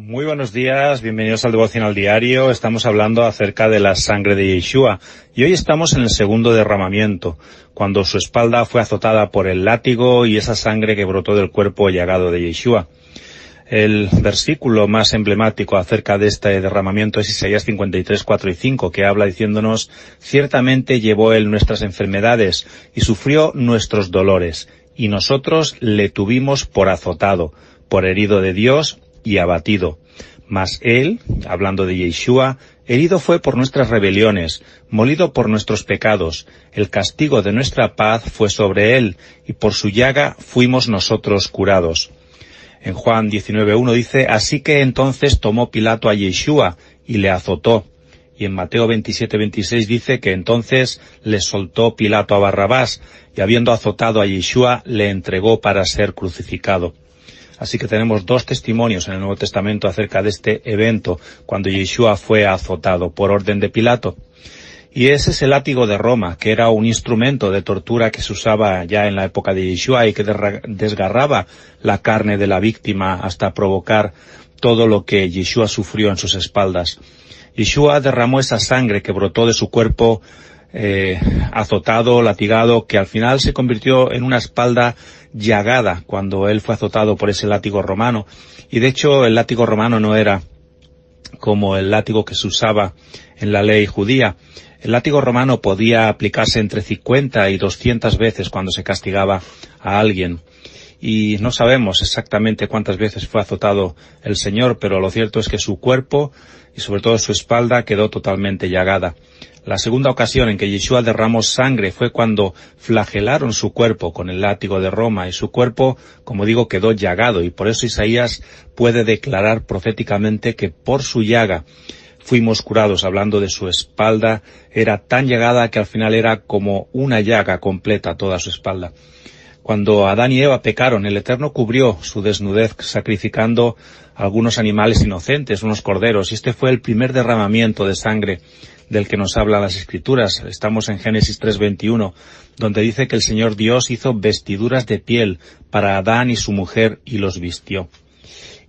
Muy buenos días, bienvenidos al Devocional Diario. Estamos hablando acerca de la sangre de Yeshua y hoy estamos en el segundo derramamiento, cuando su espalda fue azotada por el látigo y esa sangre que brotó del cuerpo llagado de Yeshua. El versículo más emblemático acerca de este derramamiento es Isaías 53, 4 y 5, que habla diciéndonos, ciertamente llevó él nuestras enfermedades y sufrió nuestros dolores, y nosotros le tuvimos por azotado, por herido de Dios y abatido. Mas él, hablando de Yeshua, herido fue por nuestras rebeliones, molido por nuestros pecados, el castigo de nuestra paz fue sobre él, y por su llaga fuimos nosotros curados. En Juan 19.1 dice, Así que entonces tomó Pilato a Yeshua y le azotó. Y en Mateo 27.26 dice que entonces le soltó Pilato a Barrabás, y habiendo azotado a Yeshua, le entregó para ser crucificado. Así que tenemos dos testimonios en el Nuevo Testamento acerca de este evento, cuando Yeshua fue azotado por orden de Pilato. Y ese es el látigo de Roma, que era un instrumento de tortura que se usaba ya en la época de Yeshua y que desgarraba la carne de la víctima hasta provocar todo lo que Yeshua sufrió en sus espaldas. Yeshua derramó esa sangre que brotó de su cuerpo eh, azotado, latigado, que al final se convirtió en una espalda llagada cuando él fue azotado por ese látigo romano. Y de hecho el látigo romano no era como el látigo que se usaba en la ley judía. El látigo romano podía aplicarse entre 50 y 200 veces cuando se castigaba a alguien y no sabemos exactamente cuántas veces fue azotado el Señor, pero lo cierto es que su cuerpo y sobre todo su espalda quedó totalmente llagada. La segunda ocasión en que Yeshua derramó sangre fue cuando flagelaron su cuerpo con el látigo de Roma y su cuerpo, como digo, quedó llagado y por eso Isaías puede declarar proféticamente que por su llaga fuimos curados, hablando de su espalda, era tan llagada que al final era como una llaga completa toda su espalda. Cuando Adán y Eva pecaron, el Eterno cubrió su desnudez sacrificando algunos animales inocentes, unos corderos, y este fue el primer derramamiento de sangre del que nos habla las Escrituras. Estamos en Génesis 3.21, donde dice que el Señor Dios hizo vestiduras de piel para Adán y su mujer y los vistió.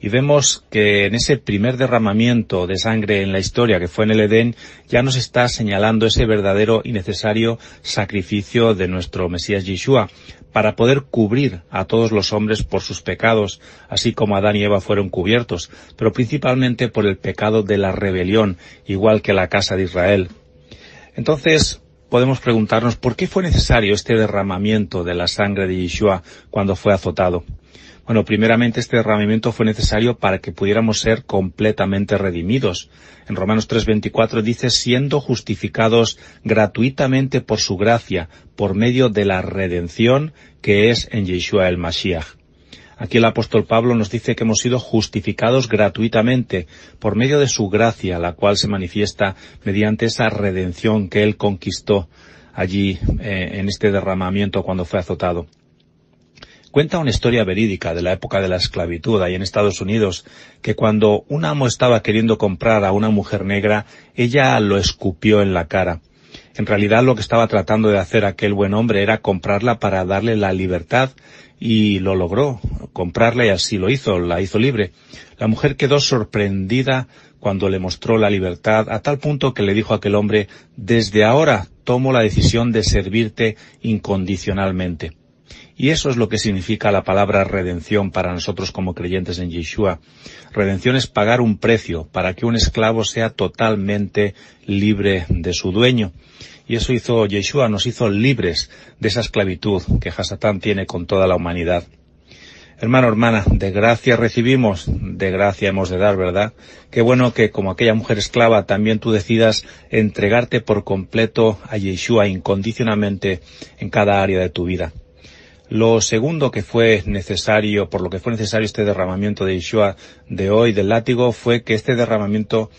Y vemos que en ese primer derramamiento de sangre en la historia, que fue en el Edén, ya nos está señalando ese verdadero y necesario sacrificio de nuestro Mesías Yeshua, para poder cubrir a todos los hombres por sus pecados, así como Adán y Eva fueron cubiertos, pero principalmente por el pecado de la rebelión, igual que la casa de Israel. Entonces, podemos preguntarnos por qué fue necesario este derramamiento de la sangre de Yeshua cuando fue azotado. Bueno, primeramente este derramamiento fue necesario para que pudiéramos ser completamente redimidos. En Romanos 3:24 dice, siendo justificados gratuitamente por su gracia, por medio de la redención que es en Yeshua el Mashiach. Aquí el apóstol Pablo nos dice que hemos sido justificados gratuitamente por medio de su gracia, la cual se manifiesta mediante esa redención que él conquistó allí eh, en este derramamiento cuando fue azotado. Cuenta una historia verídica de la época de la esclavitud ahí en Estados Unidos, que cuando un amo estaba queriendo comprar a una mujer negra, ella lo escupió en la cara. En realidad lo que estaba tratando de hacer aquel buen hombre era comprarla para darle la libertad y lo logró, comprarla y así lo hizo, la hizo libre. La mujer quedó sorprendida cuando le mostró la libertad a tal punto que le dijo a aquel hombre, desde ahora tomo la decisión de servirte incondicionalmente. Y eso es lo que significa la palabra redención para nosotros como creyentes en Yeshua. Redención es pagar un precio para que un esclavo sea totalmente libre de su dueño. Y eso hizo Yeshua, nos hizo libres de esa esclavitud que Hasatán tiene con toda la humanidad. Hermano, hermana, de gracia recibimos, de gracia hemos de dar, ¿verdad? Qué bueno que como aquella mujer esclava también tú decidas entregarte por completo a Yeshua incondicionalmente en cada área de tu vida. Lo segundo que fue necesario, por lo que fue necesario este derramamiento de Yeshua de hoy, del látigo, fue que este derramamiento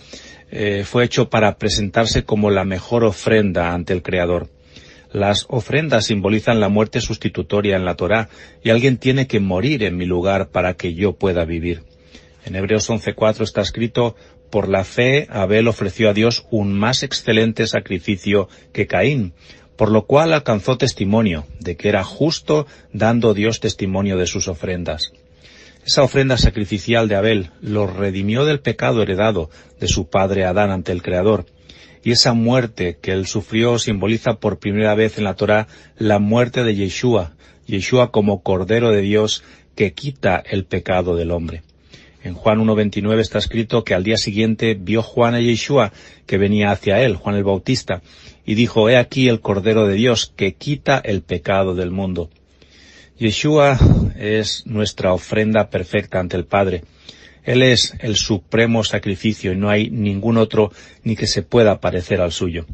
eh, fue hecho para presentarse como la mejor ofrenda ante el Creador. Las ofrendas simbolizan la muerte sustitutoria en la Torá y alguien tiene que morir en mi lugar para que yo pueda vivir. En Hebreos 11.4 está escrito, por la fe Abel ofreció a Dios un más excelente sacrificio que Caín, por lo cual alcanzó testimonio de que era justo dando Dios testimonio de sus ofrendas. Esa ofrenda sacrificial de Abel lo redimió del pecado heredado de su padre Adán ante el Creador, y esa muerte que él sufrió simboliza por primera vez en la Torá la muerte de Yeshua, Yeshua como Cordero de Dios que quita el pecado del hombre. En Juan 1.29 está escrito que al día siguiente vio Juan a Yeshua que venía hacia él, Juan el Bautista, y dijo, He aquí el Cordero de Dios que quita el pecado del mundo. Yeshua es nuestra ofrenda perfecta ante el Padre. Él es el supremo sacrificio y no hay ningún otro ni que se pueda parecer al suyo.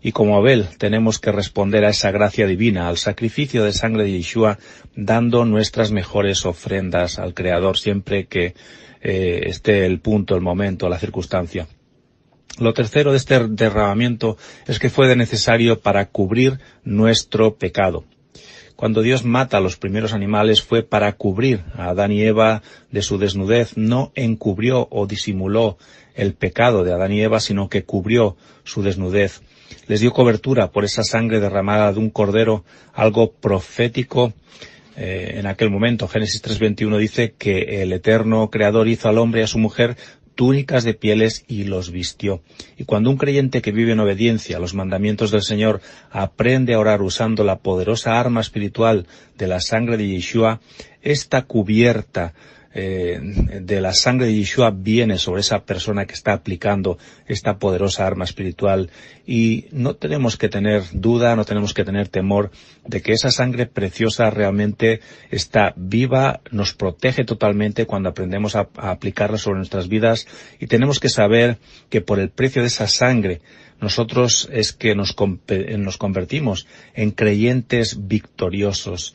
Y como Abel tenemos que responder a esa gracia divina, al sacrificio de sangre de Yeshua, dando nuestras mejores ofrendas al Creador siempre que eh, esté el punto, el momento, la circunstancia. Lo tercero de este derramamiento es que fue necesario para cubrir nuestro pecado. Cuando Dios mata a los primeros animales fue para cubrir a Adán y Eva de su desnudez, no encubrió o disimuló el pecado de Adán y Eva, sino que cubrió su desnudez. Les dio cobertura por esa sangre derramada de un cordero, algo profético eh, en aquel momento. Génesis 3.21 dice que el eterno creador hizo al hombre y a su mujer túnicas de pieles y los vistió. Y cuando un creyente que vive en obediencia a los mandamientos del Señor aprende a orar usando la poderosa arma espiritual de la sangre de Yeshua, esta cubierta eh, de la sangre de Yeshua viene sobre esa persona que está aplicando esta poderosa arma espiritual y no tenemos que tener duda, no tenemos que tener temor de que esa sangre preciosa realmente está viva, nos protege totalmente cuando aprendemos a, aplicarla sobre nuestras vidas y tenemos que saber que por el precio de esa sangre nosotros es que nos convertimos en creyentes victoriosos.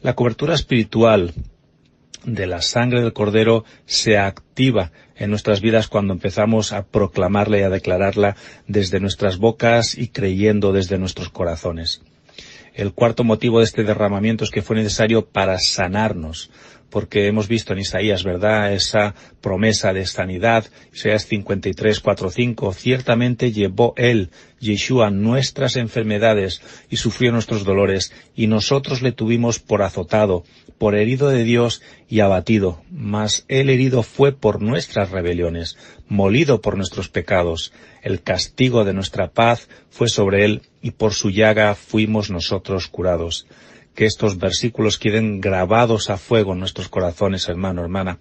La cobertura espiritual de la sangre del Cordero se activa en nuestras vidas cuando empezamos a proclamarla y a declararla desde nuestras bocas y creyendo desde nuestros corazones. El cuarto motivo de este derramamiento es que fue necesario para sanarnos, porque hemos visto en Isaías, ¿verdad?, esa promesa de sanidad, Isaías 53, 4, 5, ciertamente llevó él, Yeshua, nuestras enfermedades y sufrió nuestros dolores, y nosotros le tuvimos por azotado, por herido de Dios y abatido, mas Él herido fue por nuestras rebeliones, molido por nuestros pecados, el castigo de nuestra paz fue sobre él, y por su llaga fuimos nosotros curados que estos versículos queden grabados a fuego en nuestros corazones, hermano, hermana.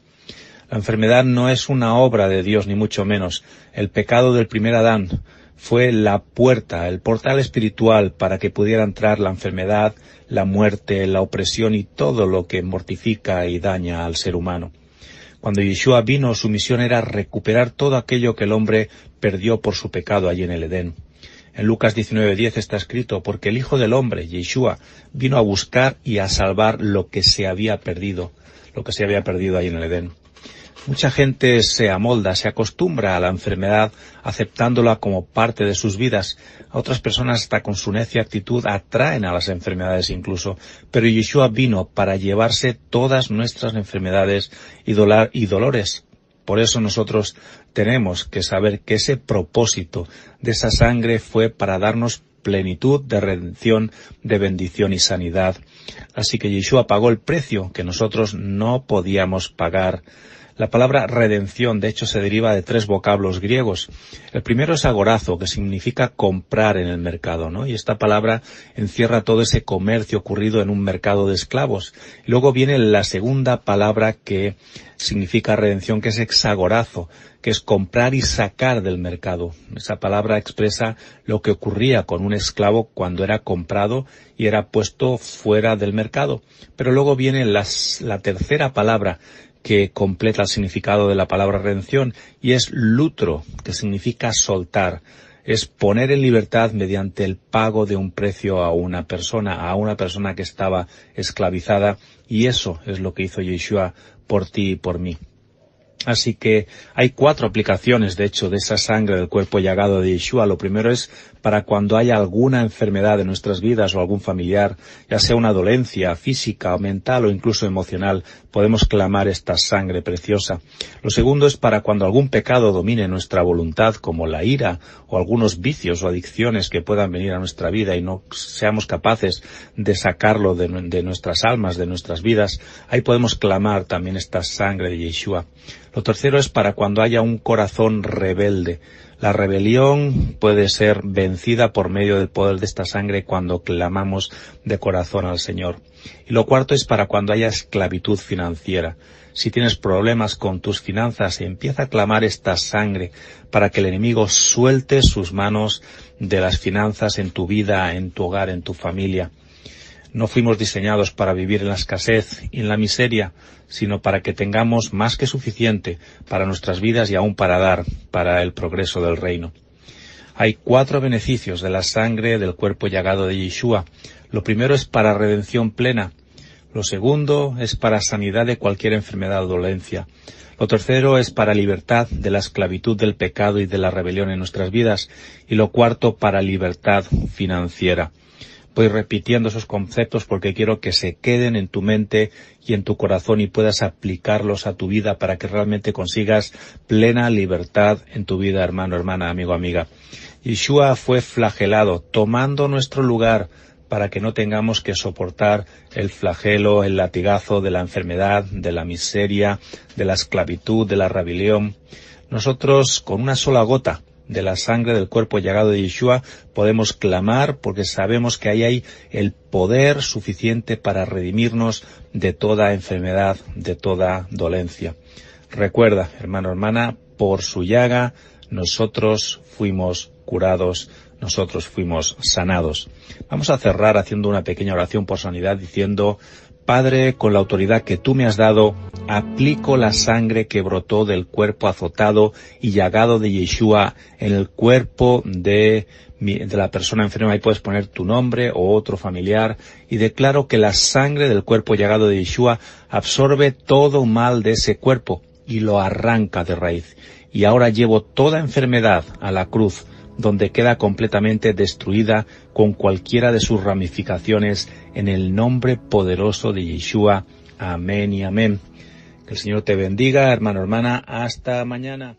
La enfermedad no es una obra de Dios, ni mucho menos. El pecado del primer Adán fue la puerta, el portal espiritual para que pudiera entrar la enfermedad, la muerte, la opresión y todo lo que mortifica y daña al ser humano. Cuando Yeshua vino, su misión era recuperar todo aquello que el hombre perdió por su pecado allí en el Edén. En Lucas 19:10 está escrito, porque el Hijo del Hombre, Yeshua, vino a buscar y a salvar lo que se había perdido, lo que se había perdido allí en el Edén. Mucha gente se amolda, se acostumbra a la enfermedad aceptándola como parte de sus vidas. otras personas hasta con su necia actitud atraen a las enfermedades incluso. Pero Yeshua vino para llevarse todas nuestras enfermedades y dolores por eso nosotros tenemos que saber que ese propósito de esa sangre fue para darnos plenitud de redención, de bendición y sanidad. Así que Yeshua pagó el precio que nosotros no podíamos pagar. La palabra redención, de hecho, se deriva de tres vocablos griegos. El primero es agorazo, que significa comprar en el mercado, ¿no? Y esta palabra encierra todo ese comercio ocurrido en un mercado de esclavos. Luego viene la segunda palabra que significa redención, que es exagorazo, que es comprar y sacar del mercado. Esa palabra expresa lo que ocurría con un esclavo cuando era comprado y era puesto fuera del mercado. Pero luego viene la tercera palabra, que completa el significado de la palabra redención y es lutro, que significa soltar. Es poner en libertad mediante el pago de un precio a una persona, a una persona que estaba esclavizada y eso es lo que hizo Yeshua por ti y por mí. Así que hay cuatro aplicaciones, de hecho, de esa sangre del cuerpo llagado de Yeshua. Lo primero es para cuando haya alguna enfermedad en nuestras vidas o algún familiar, ya sea una dolencia física, o mental o incluso emocional, podemos clamar esta sangre preciosa. Lo segundo es para cuando algún pecado domine nuestra voluntad, como la ira o algunos vicios o adicciones que puedan venir a nuestra vida y no seamos capaces de sacarlo de, de nuestras almas, de nuestras vidas, ahí podemos clamar también esta sangre de Yeshua. Lo tercero es para cuando haya un corazón rebelde. La rebelión puede ser vencida por medio del poder de esta sangre cuando clamamos de corazón al Señor. Y lo cuarto es para cuando haya esclavitud financiera. Si tienes problemas con tus finanzas, empieza a clamar esta sangre para que el enemigo suelte sus manos de las finanzas en tu vida, en tu hogar, en tu familia. No fuimos diseñados para vivir en la escasez y en la miseria, sino para que tengamos más que suficiente para nuestras vidas y aún para dar para el progreso del reino. Hay cuatro beneficios de la sangre del cuerpo llagado de Yeshua. Lo primero es para redención plena. Lo segundo es para sanidad de cualquier enfermedad o dolencia. Lo tercero es para libertad de la esclavitud del pecado y de la rebelión en nuestras vidas. Y lo cuarto para libertad financiera voy repitiendo esos conceptos porque quiero que se queden en tu mente y en tu corazón y puedas aplicarlos a tu vida para que realmente consigas plena libertad en tu vida, hermano, hermana, amigo, amiga. Yeshua fue flagelado, tomando nuestro lugar para que no tengamos que soportar el flagelo, el latigazo de la enfermedad, de la miseria, de la esclavitud, de la rebelión. Nosotros con una sola gota de la sangre del cuerpo llagado de Yeshua, podemos clamar porque sabemos que ahí hay el poder suficiente para redimirnos de toda enfermedad, de toda dolencia. Recuerda, hermano, hermana, por su llaga nosotros fuimos curados, nosotros fuimos sanados. Vamos a cerrar haciendo una pequeña oración por sanidad diciendo, Padre, con la autoridad que tú me has dado, aplico la sangre que brotó del cuerpo azotado y llagado de Yeshua en el cuerpo de, de la persona enferma. Ahí puedes poner tu nombre o otro familiar. Y declaro que la sangre del cuerpo llagado de Yeshua absorbe todo mal de ese cuerpo y lo arranca de raíz. Y ahora llevo toda enfermedad a la cruz, donde queda completamente destruida con cualquiera de sus ramificaciones en el nombre poderoso de Yeshua. Amén y amén. Que el Señor te bendiga, hermano, hermana. Hasta mañana.